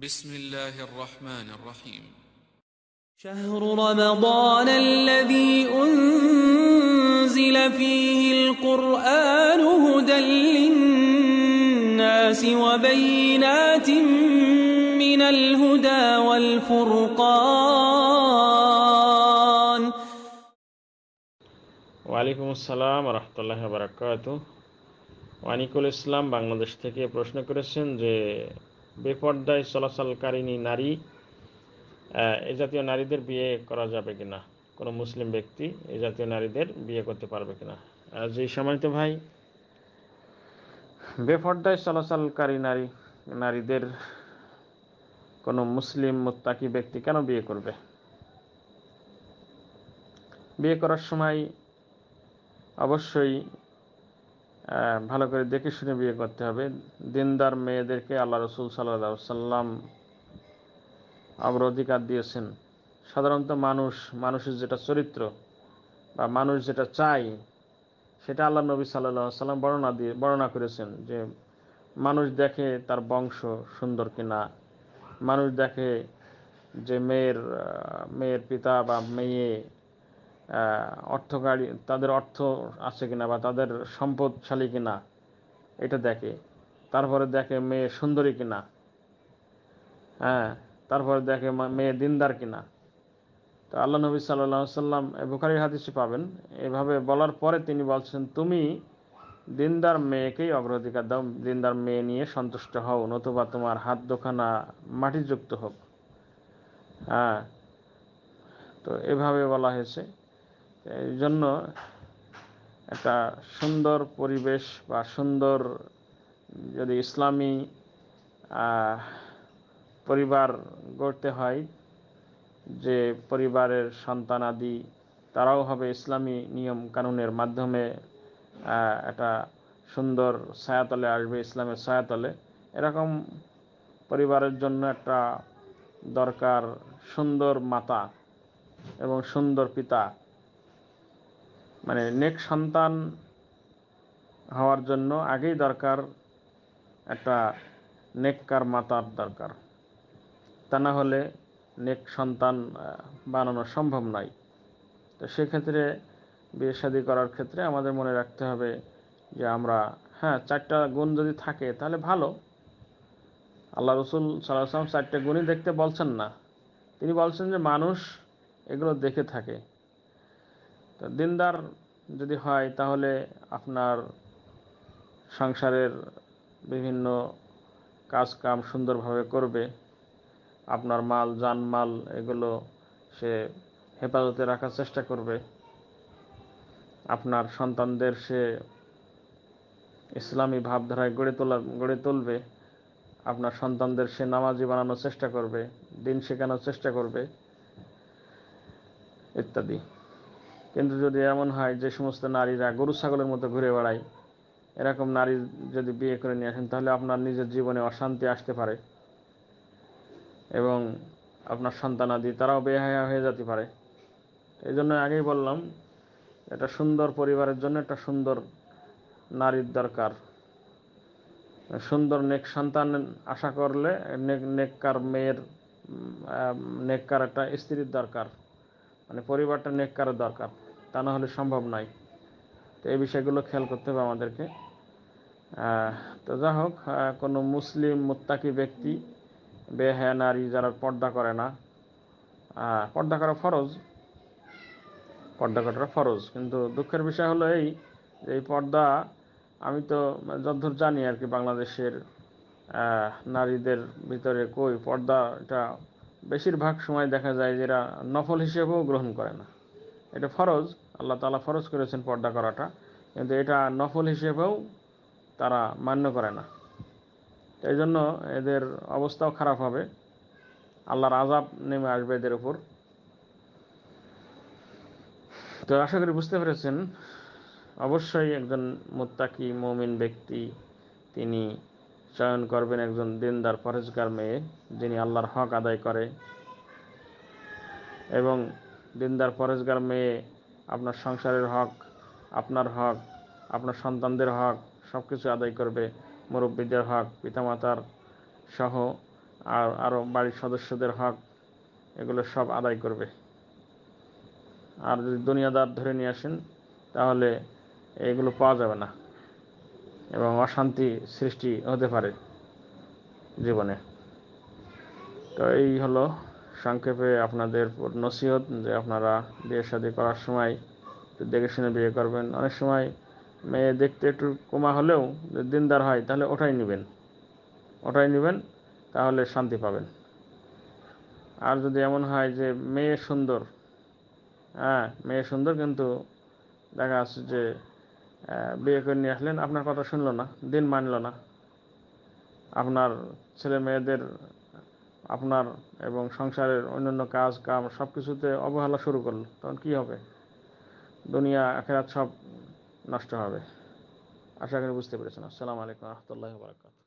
بسم الله الرحمن الرحيم شهر رمضان الذي أنزل فيه القرآن هدى للناس وبينات من الهدى والفرقان وعليكم السلام ورحمة الله وبركاته وعليكم السلام বাংলাদেশ থেকে প্রশ্ন করেছেন যে বেপর্দায় চলাচলকারিনী নারী এ জাতীয় নারীদের বিয়ে করা যাবে কিনা কোনো মুসলিম ব্যক্তি এ জাতীয় নারীদের বিয়ে করতে পারবে কিনা যে সম্মানিত ভাই বেপর্দায় চলাচলকারী নারী নারীদের কোনো মুসলিম মোত্তাকি ব্যক্তি কেন বিয়ে করবে বিয়ে করার সময় অবশ্যই ভালো করে দেখে শুনে বিয়ে করতে হবে দিনদার মেয়েদেরকে আল্লাহ রসুল সাল্লাহ সাল্লাম আমার অধিকার দিয়েছেন সাধারণত মানুষ মানুষের যেটা চরিত্র বা মানুষ যেটা চাই সেটা আল্লাহ নবী সাল্লাহ সাল্লাম বর্ণনা দিয়ে বর্ণনা করেছেন যে মানুষ দেখে তার বংশ সুন্দর কিনা মানুষ দেখে যে মেয়ের মেয়ের পিতা বা মেয়ে অর্থকারী তাদের অর্থ আছে কিনা বা তাদের সম্পদশালী কিনা এটা দেখে তারপরে দেখে মেয়ে সুন্দরী কিনা হ্যাঁ তারপরে দেখে মেয়ে দিনদার কিনা তো আল্লাহ নবী সাল্লাহ সাল্লাম বুখারি হাদিসে পাবেন এভাবে বলার পরে তিনি বলছেন তুমি দিনদার মেয়েকেই অগ্রাধিকার দাও দিনদার মেয়ে নিয়ে সন্তুষ্ট হও নতুবা তোমার হাত দোখানা মাটিযুক্ত হোক হ্যাঁ তো এভাবে বলা হয়েছে এই জন্য একটা সুন্দর পরিবেশ বা সুন্দর যদি ইসলামী পরিবার গড়তে হয় যে পরিবারের সন্তানাদি তারাও হবে ইসলামী নিয়ম কানুনের মাধ্যমে একটা সুন্দর ছায়াতলে আসবে ইসলামের ছায়াতলে এরকম পরিবারের জন্য একটা দরকার সুন্দর মাতা এবং সুন্দর পিতা মানে নেক সন্তান হওয়ার জন্য আগেই দরকার একটা নেককার মাতার দরকার তা না হলে নেক সন্তান বানানো সম্ভব নয় তো সেক্ষেত্রে বিয়ে শাদী করার ক্ষেত্রে আমাদের মনে রাখতে হবে যে আমরা হ্যাঁ চারটা গুণ যদি থাকে তাহলে ভালো আল্লাহ রসুল সাল্লাহ চারটে গুণই দেখতে বলছেন না তিনি বলছেন যে মানুষ এগুলো দেখে থাকে তো দিনদার যদি হয় তাহলে আপনার সংসারের বিভিন্ন কাজকাম সুন্দরভাবে করবে আপনার মাল জানমাল এগুলো সে হেফাজতে রাখার চেষ্টা করবে আপনার সন্তানদের সে ইসলামী ভাবধারায় গড়ে তোলা গড়ে তুলবে আপনার সন্তানদের সে নামাজি বানানোর চেষ্টা করবে দিন শেখানোর চেষ্টা করবে ইত্যাদি কিন্তু যদি এমন হয় যে সমস্ত নারীরা গরু ছাগলের মতো ঘুরে বেড়ায় এরকম নারী যদি বিয়ে করে নিয়ে আসেন তাহলে আপনার নিজের জীবনে অশান্তি আসতে পারে এবং আপনার আদি তারাও বেহায়া হয়ে যেতে পারে এই জন্য আগেই বললাম এটা সুন্দর পরিবারের জন্য একটা সুন্দর নারীর দরকার সুন্দর নেক সন্তান আশা করলে নেক নেককার মেয়ের নেককার একটা স্ত্রীর দরকার মানে পরিবারটা নেক নেককারের দরকার তা না হলে সম্ভব নয় তো এই বিষয়গুলো খেয়াল করতে হবে আমাদেরকে তো যা হোক কোনো মুসলিম মোত্তাকি ব্যক্তি বেহায়া নারী যারা পর্দা করে না পর্দা করা ফরজ পর্দা করাটা ফরজ কিন্তু দুঃখের বিষয় হলো এই যে এই পর্দা আমি তো যদ্দূর জানি আর কি বাংলাদেশের নারীদের ভিতরে কই পর্দা এটা বেশিরভাগ সময় দেখা যায় এরা নফল হিসেবেও গ্রহণ করে না এটা ফরজ আল্লাহ তালা ফরজ করেছেন পর্দা করাটা কিন্তু এটা নফল হিসেবেও তারা মান্য করে না এই জন্য এদের অবস্থাও খারাপ হবে আল্লাহর আজাব নেমে আসবে এদের উপর তো আশা করি বুঝতে পেরেছেন অবশ্যই একজন মোত্তাকি মমিন ব্যক্তি তিনি চয়ন করবেন একজন দিনদার পরেজগার মেয়ে যিনি আল্লাহর হক আদায় করে এবং দিনদার পরেজগার মেয়ে আপনার সংসারের হক আপনার হক আপনার সন্তানদের হক সব কিছু আদায় করবে মুরব্বীদের হক পিতামাতার সহ আর আরও বাড়ির সদস্যদের হক এগুলো সব আদায় করবে আর যদি দুনিয়াদার ধরে নিয়ে আসেন তাহলে এগুলো পাওয়া যাবে না এবং অশান্তি সৃষ্টি হতে পারে জীবনে তো এই হলো সংক্ষেপে আপনাদের নসিহত যে আপনারা বিয়ে শি করার সময় দেখে শুনে বিয়ে করবেন অনেক সময় মেয়ে দেখতে একটু কমা হলেও দিনদার হয় তাহলে ওটাই নেবেন ওটাই নেবেন তাহলে শান্তি পাবেন আর যদি এমন হয় যে মেয়ে সুন্দর হ্যাঁ মেয়ে সুন্দর কিন্তু দেখা যাচ্ছে যে বিয়ে করে নিয়ে আসলেন আপনার কথা শুনল না দিন মানল না আপনার ছেলে মেয়েদের আপনার এবং সংসারের অন্যান্য কাজ কাম সব কিছুতে অবহেলা শুরু করলো তখন কি হবে দুনিয়া আখেরাত সব নষ্ট হবে আশা করি বুঝতে পেরেছেন আসসালামু আলাইকুম রহমতুল্লাহ বারকাত